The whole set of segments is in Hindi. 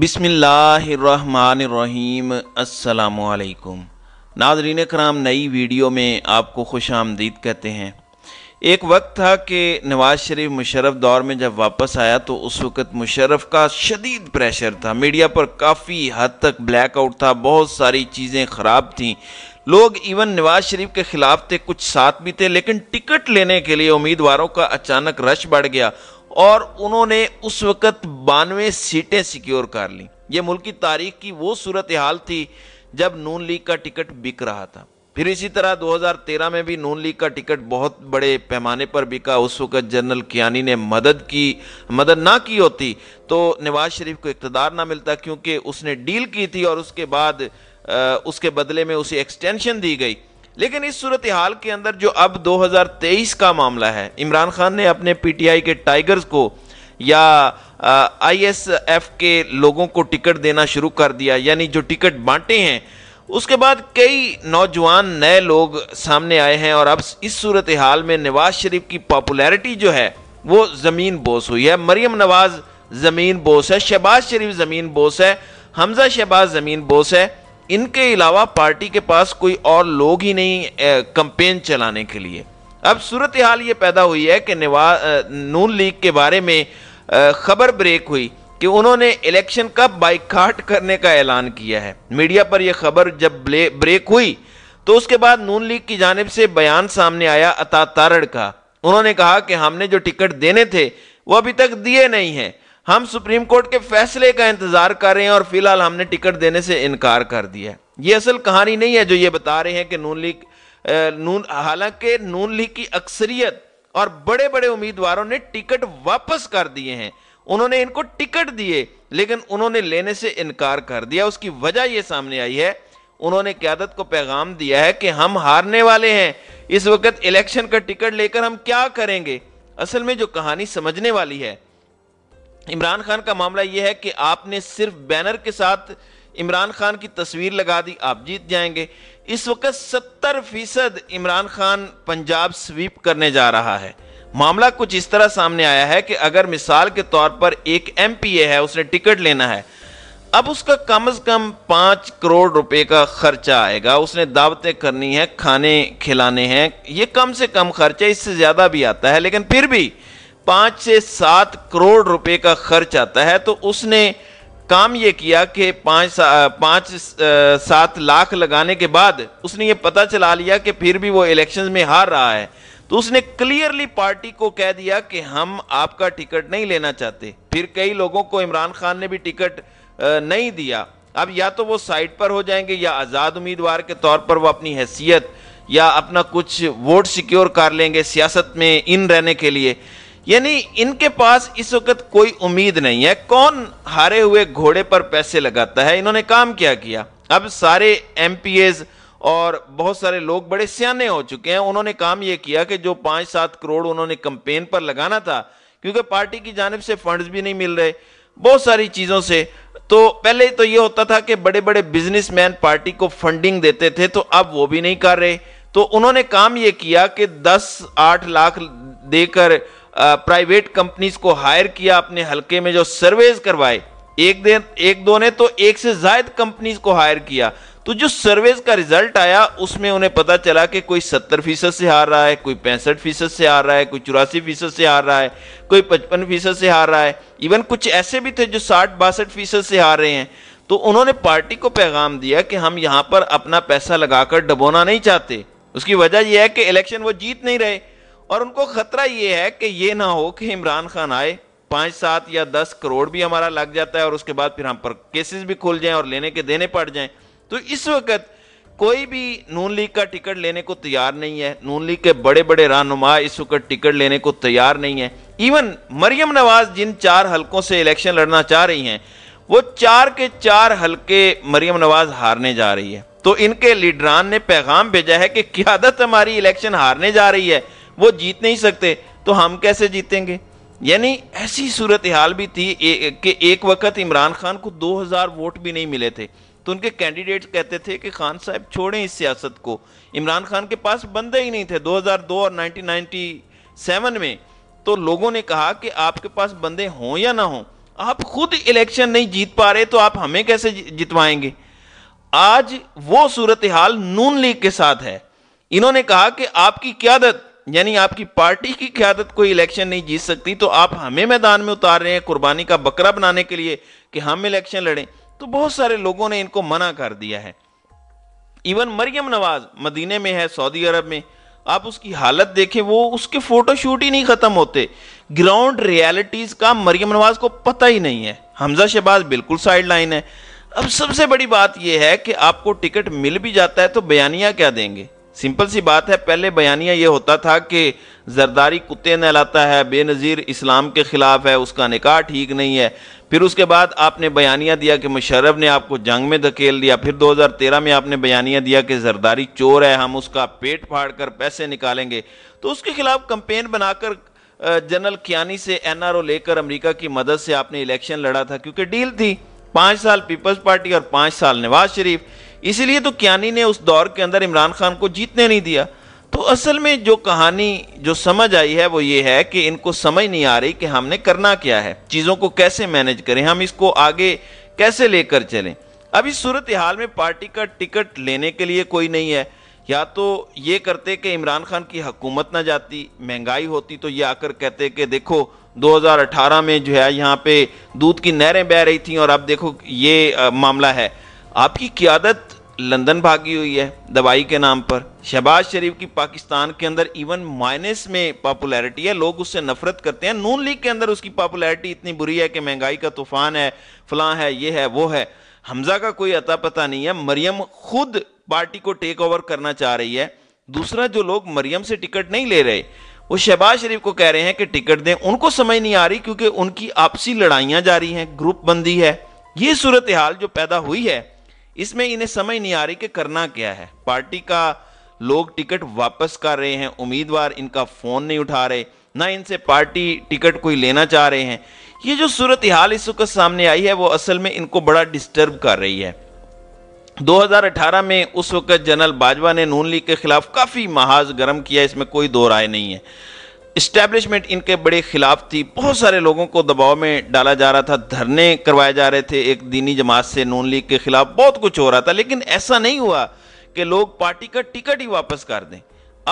बिसमीम् अल्लाम नाजरीन कराम नई वीडियो में आपको खुश आमदीद कहते हैं एक वक्त था कि नवाज़ शरीफ मुशर्रफ दौर में जब वापस आया तो उस वक़्त मुशर्रफ का शदीद प्रेशर था मीडिया पर काफ़ी हद तक ब्लैकआउट था बहुत सारी चीज़ें ख़राब थीं लोग इवन नवाज शरीफ के खिलाफ थे कुछ साथ भी थे लेकिन टिकट लेने के लिए उम्मीदवारों का अचानक रश बढ़ गया और उन्होंने उस वक़्त बानवे सीटें सिक्योर कर लीं ये मुल्क की तारीख की वो सूरत हाल थी जब नून लीग का टिकट बिक रहा था फिर इसी तरह 2013 में भी नून लीग का टिकट बहुत बड़े पैमाने पर बिका उस वक़्त जनरल कियानी ने मदद की मदद ना की होती तो नवाज शरीफ को इकतदार ना मिलता क्योंकि उसने डील की थी और उसके बाद उसके बदले में उसे एक्सटेंशन दी गई लेकिन इस सूरत हाल के अंदर जो अब 2023 का मामला है इमरान खान ने अपने पीटीआई के टाइगर्स को या आईएसएफ के लोगों को टिकट देना शुरू कर दिया यानी जो टिकट बांटे हैं उसके बाद कई नौजवान नए लोग सामने आए हैं और अब इस सूरत हाल में नवाज शरीफ की पॉपुलैरिटी जो है वो ज़मीन बोस हुई है मरियम नवाज ज़मीन बोस है शहबाज शरीफ ज़मीन बोस है हमजा शहबाज ज़मीन बोस है इनके अलावा पार्टी के पास कोई और लोग ही नहीं कंपेन चलाने के लिए अब सूरत हाल ये पैदा हुई है कि निवा नून लीग के बारे में खबर ब्रेक हुई कि उन्होंने इलेक्शन का बाइकाट करने का ऐलान किया है मीडिया पर यह खबर जब ब्रेक हुई तो उसके बाद नून लीग की जानब से बयान सामने आया अता तारड़ का उन्होंने कहा कि हमने जो टिकट देने थे वो अभी तक दिए नहीं हैं हम सुप्रीम कोर्ट के फैसले का इंतजार कर रहे हैं और फिलहाल हमने टिकट देने से इनकार कर दिया है ये असल कहानी नहीं है जो ये बता रहे हैं कि नून लीग नून हालांकि नून लीग की अक्सरियत और बड़े बड़े उम्मीदवारों ने टिकट वापस कर दिए हैं उन्होंने इनको टिकट दिए लेकिन उन्होंने लेने से इनकार कर दिया उसकी वजह यह सामने आई है उन्होंने क्यादत को पैगाम दिया है कि हम हारने वाले हैं इस वक्त इलेक्शन का टिकट लेकर हम क्या करेंगे असल में जो कहानी समझने वाली है इमरान खान का मामला यह है कि आपने सिर्फ बैनर के साथ इमरान खान की तस्वीर लगा दी आप जीत जाएंगे इस वक्त सत्तर फीसद इमरान खान पंजाब स्वीप करने जा रहा है मामला कुछ इस तरह सामने आया है कि अगर मिसाल के तौर पर एक एम है उसने टिकट लेना है अब उसका कम से कम पाँच करोड़ रुपए का खर्चा आएगा उसने दावतें करनी है खाने खिलाने हैं ये कम से कम खर्चा इससे ज़्यादा भी आता है लेकिन फिर भी पांच से सात करोड़ रुपए का खर्च आता है तो उसने काम ये किया कि पांच पांच सात लाख लगाने के बाद उसने ये पता चला लिया कि फिर भी वो इलेक्शन में हार रहा है तो उसने क्लियरली पार्टी को कह दिया कि हम आपका टिकट नहीं लेना चाहते फिर कई लोगों को इमरान खान ने भी टिकट नहीं दिया अब या तो वो साइड पर हो जाएंगे या आज़ाद उम्मीदवार के तौर पर वो अपनी हैसियत या अपना कुछ वोट सिक्योर कर लेंगे सियासत में इन रहने के लिए यानी इनके पास इस वक्त कोई उम्मीद नहीं है कौन हारे हुए घोड़े पर पैसे लगाता है इन्होंने काम क्या किया अब सारे एम और बहुत सारे लोग बड़े सियाने हो चुके हैं उन्होंने काम यह किया कि जो पांच सात करोड़ उन्होंने कंपेन पर लगाना था क्योंकि पार्टी की जानब से फंड्स भी नहीं मिल रहे बहुत सारी चीज़ों से तो पहले तो यह होता था कि बड़े बड़े बिजनेसमैन पार्टी को फंडिंग देते थे तो अब वो भी नहीं कर रहे तो उन्होंने काम यह किया कि दस आठ लाख देकर प्राइवेट कंपनीज को हायर किया अपने हलके में जो सर्वेज करवाए एक दिन एक दो ने तो एक से जायद कंपनीज को हायर किया तो जो सर्वेज का रिजल्ट आया उसमें उन्हें पता चला कि कोई सत्तर फीसद से हार रहा है कोई पैंसठ फीसद से हार रहा है कोई चौरासी फीसद से हार रहा है कोई पचपन फीसद से हार रहा है इवन कुछ ऐसे भी थे जो साठ बासठ फीसद से हार रहे हैं तो उन्होंने पार्टी को पैगाम दिया कि हम यहाँ पर अपना पैसा लगाकर डबोना नहीं चाहते उसकी वजह यह है कि इलेक्शन वो जीत नहीं रहे और उनको खतरा ये है कि ये ना हो कि इमरान खान आए पांच सात या दस करोड़ भी हमारा लग जाता है और उसके बाद फिर हम पर केसेस भी खोल जाएं और लेने के देने पड़ जाएं तो इस वक्त कोई भी नून लीग का टिकट लेने को तैयार नहीं है नून लीग के बड़े बड़े रहनुमा इस वक्त टिकट लेने को तैयार नहीं है इवन मरियम नवाज जिन चार हलकों से इलेक्शन लड़ना चाह रही हैं वो चार के चार हलके मरियम नवाज हारने जा रही है तो इनके लीडरान ने पैगाम भेजा है कि क्यादत हमारी इलेक्शन हारने जा रही है वो जीत नहीं सकते तो हम कैसे जीतेंगे यानी ऐसी सूरत हाल भी थी कि एक वक्त इमरान खान को 2000 वोट भी नहीं मिले थे तो उनके कैंडिडेट कहते थे कि खान साहब छोड़ें इस सियासत को इमरान खान के पास बंदे ही नहीं थे 2002 और 1997 में तो लोगों ने कहा कि आपके पास बंदे हों या ना हों आप खुद इलेक्शन नहीं जीत पा रहे तो आप हमें कैसे जितवाएंगे आज वो सूरत हाल नून लीग के साथ है इन्होंने कहा कि आपकी क्यादत यानी आपकी पार्टी की क्यादत कोई इलेक्शन नहीं जीत सकती तो आप हमें मैदान में उतार रहे हैं कुर्बानी का बकरा बनाने के लिए कि हम इलेक्शन लड़ें तो बहुत सारे लोगों ने इनको मना कर दिया है इवन मरियम नवाज मदीने में है सऊदी अरब में आप उसकी हालत देखें वो उसके फोटोशूट ही नहीं खत्म होते ग्राउंड रियलिटीज का मरियम नवाज को पता ही नहीं है हमजा शहबाज बिल्कुल साइड लाइन है अब सबसे बड़ी बात यह है कि आपको टिकट मिल भी जाता है तो बयानिया क्या देंगे सिंपल सी बात है पहले बयानिया ये होता था कि जरदारी कुत्ते नहलाता है बेनज़ीर इस्लाम के ख़िलाफ़ है उसका निकाह ठीक नहीं है फिर उसके बाद आपने बयानिया दिया कि मुशर्रफ ने आपको जंग में धकेल दिया फिर 2013 में आपने बयानिया दिया कि जरदारी चोर है हम उसका पेट फाड़ कर पैसे निकालेंगे तो उसके खिलाफ कंपेन बनाकर जनरल कियानी से एनआरओ लेकर अमेरिका की मदद से आपने इलेक्शन लड़ा था क्योंकि डील थी पाँच साल पीपल्स पार्टी और पाँच साल नवाज शरीफ इसलिए तो क्या ने उस दौर के अंदर इमरान खान को जीतने नहीं दिया तो असल में जो कहानी जो समझ आई है वो ये है कि इनको समझ नहीं आ रही कि हमने करना क्या है चीज़ों को कैसे मैनेज करें हम इसको आगे कैसे लेकर चलें अब इस सूरत हाल में पार्टी का टिकट लेने के लिए कोई नहीं है या तो ये करते कि इमरान खान की हकूमत ना जाती महंगाई होती तो ये आकर कहते कि देखो 2018 में जो है यहाँ पे दूध की नहरें बह रही थी और अब देखो ये आ, मामला है आपकी क्यादत लंदन भागी हुई है दवाई के नाम पर शहबाज शरीफ की पाकिस्तान के अंदर इवन माइनस में पॉपुलैरिटी है लोग उससे नफरत करते हैं नून लीग के अंदर उसकी पॉपुलैरिटी इतनी बुरी है कि महंगाई का तूफान है फलां है ये है वो है हमजा का कोई अता पता नहीं है मरियम खुद पार्टी को टेक ओवर करना चाह रही है दूसरा जो लोग मरियम से टिकट नहीं ले रहे वो शहबाज शरीफ को कह रहे हैं कि टिकट दें उनको समझ नहीं आ रही क्योंकि उनकी आपसी लड़ाइयाँ जारी हैं ग्रुप बंदी है ये सूरत हाल जो पैदा हुई है इसमें इन्हें समझ नहीं आ रही कि करना क्या है पार्टी का लोग टिकट वापस कर रहे हैं उम्मीदवार इनका फ़ोन नहीं उठा रहे ना इनसे पार्टी टिकट कोई लेना चाह रहे हैं ये जो सूरत हाल इस वक्त सामने आई है वो असल में इनको बड़ा डिस्टर्ब कर रही है 2018 में उस वक्त जनरल बाजवा ने नून लीग के खिलाफ काफ़ी महाज गर्म किया इसमें कोई दो राय नहीं है इस्टेब्लिशमेंट इनके बड़े खिलाफ थी बहुत सारे लोगों को दबाव में डाला जा रहा था धरने करवाए जा रहे थे एक दीनी जमात से नून लीग के खिलाफ बहुत कुछ हो रहा था लेकिन ऐसा नहीं हुआ कि लोग पार्टी का टिकट ही वापस कर दें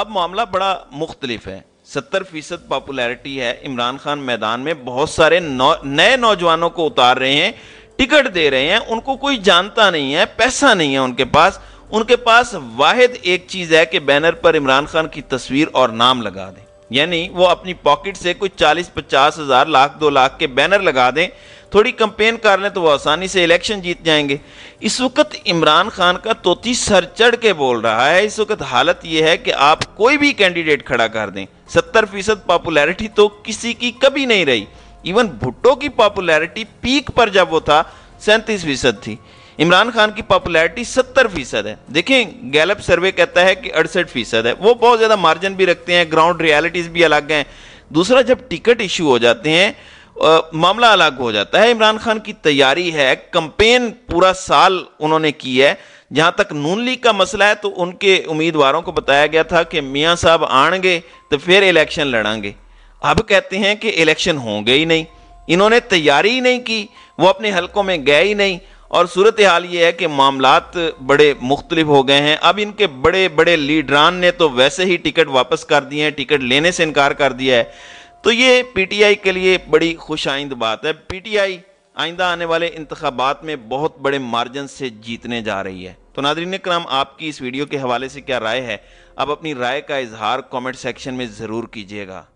अब मामला बड़ा मुख्तलिफ है सत्तर फीसद पॉपुलैरिटी है इमरान खान मैदान में बहुत सारे नौ, नए नौजवानों को उतार रहे हैं टिकट दे रहे हैं उनको कोई जानता नहीं है पैसा नहीं है उनके पास उनके पास वाहिद एक चीज़ है कि बैनर पर इमरान खान की तस्वीर और नाम लगा दें यानी वो अपनी पॉकेट से कुछ चालीस पचास हज़ार लाख दो लाख के बैनर लगा दें थोड़ी कंपेन कर लें तो वो आसानी से इलेक्शन जीत जाएंगे इस वक्त इमरान खान का तोती सर चढ़ के बोल रहा है इस वक्त हालत यह है कि आप कोई भी कैंडिडेट खड़ा कर दें सत्तर फीसद पॉपुलैरिटी तो किसी की कभी नहीं रही इवन भुट्टो की पॉपुलैरिटी पीक पर जब वो था सैंतीस फीसद थी इमरान खान की पॉपुलैरिटी सत्तर फीसद है देखें गैलप सर्वे कहता है कि अड़सठ फीसद है वो बहुत ज़्यादा मार्जिन भी रखते हैं ग्राउंड रियलिटीज़ भी अलग हैं दूसरा जब टिकट इशू हो जाते हैं मामला अलग हो जाता है इमरान खान की तैयारी है कंपेन पूरा साल उन्होंने की है जहां तक नून लीग का मसला है तो उनके उम्मीदवारों को बताया गया था कि मियाँ साहब आएंगे तो फिर इलेक्शन लड़ांगे अब कहते हैं कि इलेक्शन होंगे ही नहीं इन्होंने तैयारी ही नहीं की वो अपने हलकों में गए ही नहीं और सूरत हाल ये है कि मामलात बड़े मुख्तलिफ हो गए हैं अब इनके बड़े बड़े लीडरान ने तो वैसे ही टिकट वापस कर दिए हैं टिकट लेने से इनकार कर दिया है तो ये पीटीआई के लिए बड़ी खुश आइंद बात है पीटीआई आइंदा आने वाले इंतबात में बहुत बड़े मार्जिन से जीतने जा रही है तो नादरीन कराम आपकी इस वीडियो के हवाले से क्या राय है आप अपनी राय का इजहार कॉमेंट सेक्शन में ज़रूर कीजिएगा